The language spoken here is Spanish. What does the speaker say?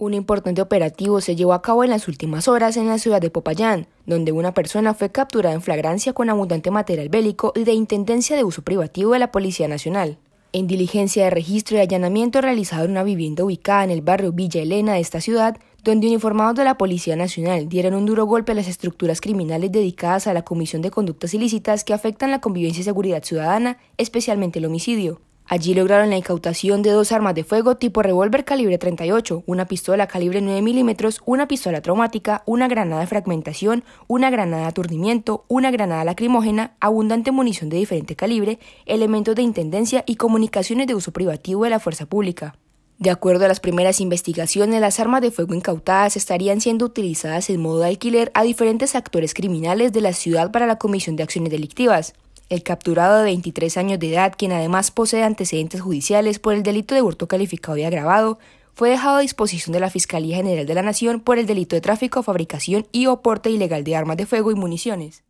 Un importante operativo se llevó a cabo en las últimas horas en la ciudad de Popayán, donde una persona fue capturada en flagrancia con abundante material bélico y de intendencia de uso privativo de la Policía Nacional. En diligencia de registro y allanamiento realizado en una vivienda ubicada en el barrio Villa Elena de esta ciudad, donde uniformados de la Policía Nacional dieron un duro golpe a las estructuras criminales dedicadas a la comisión de conductas ilícitas que afectan la convivencia y seguridad ciudadana, especialmente el homicidio. Allí lograron la incautación de dos armas de fuego tipo revólver calibre 38, una pistola calibre 9 milímetros, una pistola traumática, una granada de fragmentación, una granada de aturdimiento, una granada lacrimógena, abundante munición de diferente calibre, elementos de intendencia y comunicaciones de uso privativo de la fuerza pública. De acuerdo a las primeras investigaciones, las armas de fuego incautadas estarían siendo utilizadas en modo de alquiler a diferentes actores criminales de la ciudad para la comisión de acciones delictivas. El capturado de 23 años de edad, quien además posee antecedentes judiciales por el delito de hurto calificado y agravado, fue dejado a disposición de la Fiscalía General de la Nación por el delito de tráfico, fabricación y oporte ilegal de armas de fuego y municiones.